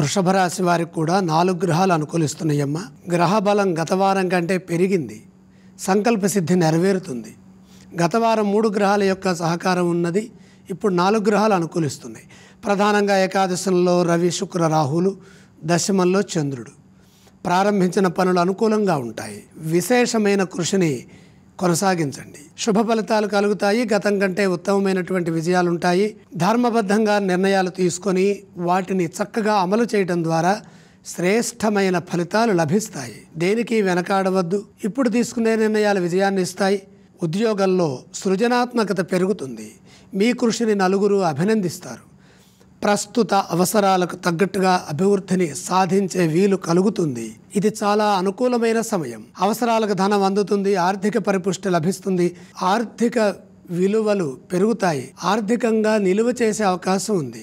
వృషభ రాశి వారికి కూడా నాలుగు గ్రహాలు అనుకూలిస్తున్నాయమ్మ గ్రహ బలం గత వారం కంటే పెరిగింది సంకల్ప సిద్ధి నెరవేరుతుంది గత వారం మూడు గ్రహాల యొక్క సహకారం ఉన్నది ఇప్పుడు నాలుగు గ్రహాలు అనుకూలిస్తున్నాయి ప్రధానంగా ఏకాదశంలో రవి శుక్ర రాహులు దశమంలో చంద్రుడు ప్రారంభించిన పనులు అనుకూలంగా ఉంటాయి విశేషమైన కృషిని కొనసాగించండి శుభ ఫలితాలు కలుగుతాయి గతం కంటే ఉత్తమమైనటువంటి విజయాలుంటాయి ధర్మబద్ధంగా నిర్ణయాలు తీసుకొని వాటిని చక్కగా అమలు చేయడం ద్వారా శ్రేష్టమైన ఫలితాలు లభిస్తాయి దేనికి వెనకాడవద్దు ఇప్పుడు తీసుకునే నిర్ణయాలు విజయాన్ని ఇస్తాయి ఉద్యోగంలో సృజనాత్మకత పెరుగుతుంది మీ కృషిని నలుగురు అభినందిస్తారు ప్రస్తుత అవసరాలకు తగ్గట్టుగా అభివృద్ధిని సాధించే వీలు కలుగుతుంది ఇది చాలా అనుకూలమైన సమయం అవసరాలకు ధనం అందుతుంది ఆర్థిక పరిపుష్టి లభిస్తుంది ఆర్థిక విలువలు పెరుగుతాయి ఆర్థికంగా నిలువ చేసే అవకాశం ఉంది